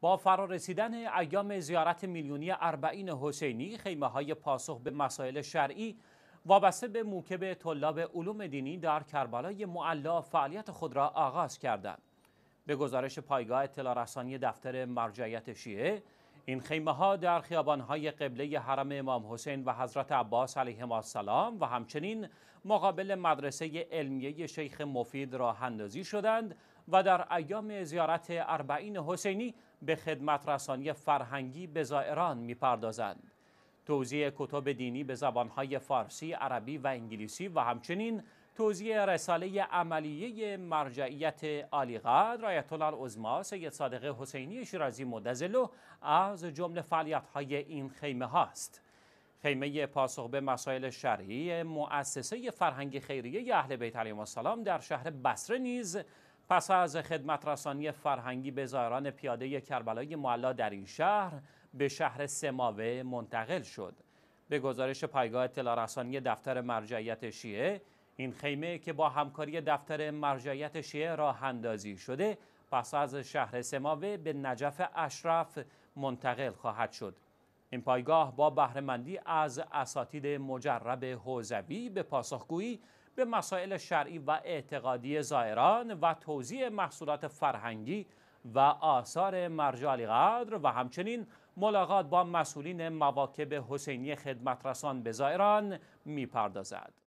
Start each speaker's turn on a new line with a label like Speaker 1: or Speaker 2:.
Speaker 1: با فرارسیدن ایام زیارت میلیونی اربعین حسینی خیمه های پاسخ به مسائل شرعی وابسته به موکب طلاب علوم دینی در کربلای معلا فعالیت خود را آغاز کردند. به گزارش پایگاه اطلاع رسانی دفتر مرجعیت شیعه این خیمه ها در خیابان های قبله حرم امام حسین و حضرت عباس علیهم السلام و همچنین مقابل مدرسه علمیه شیخ مفید را اندازی شدند و در ایام زیارت اربعین حسینی به خدمت رسانی فرهنگی به زائران میپردازند. توزیع کتب دینی به زبانهای فارسی، عربی و انگلیسی و همچنین توزیع رساله عملیه مرجعیت عالیقدر آیت الله العظما سید صادق حسینی شیرازی مدزلو از جمله فعالیت‌های این خیمه هاست. خیمه پاسخ به مسائل شرعی مؤسسه فرهنگ خیریه اهل بیت علیهم السلام در شهر بصره نیز پس از خدمت رسانی فرهنگی به زائران پیاده کربلای معلا در این شهر به شهر سماوه منتقل شد. به گزارش پایگاه اطلاع رسانی دفتر مرجعیت شیعه این خیمه که با همکاری دفتر مرجعیت شیعه راه اندازی شده پس از شهر سماوه به نجف اشرف منتقل خواهد شد. این پایگاه با بهرهمندی از اساتید مجرب حوزوی به پاسخگویی به مسائل شرعی و اعتقادی زائران و توزیع محصولات فرهنگی و آثار مرجع قدر و همچنین ملاقات با مسئولین مواکب حسینی خدمترسان به زائران میپردازد.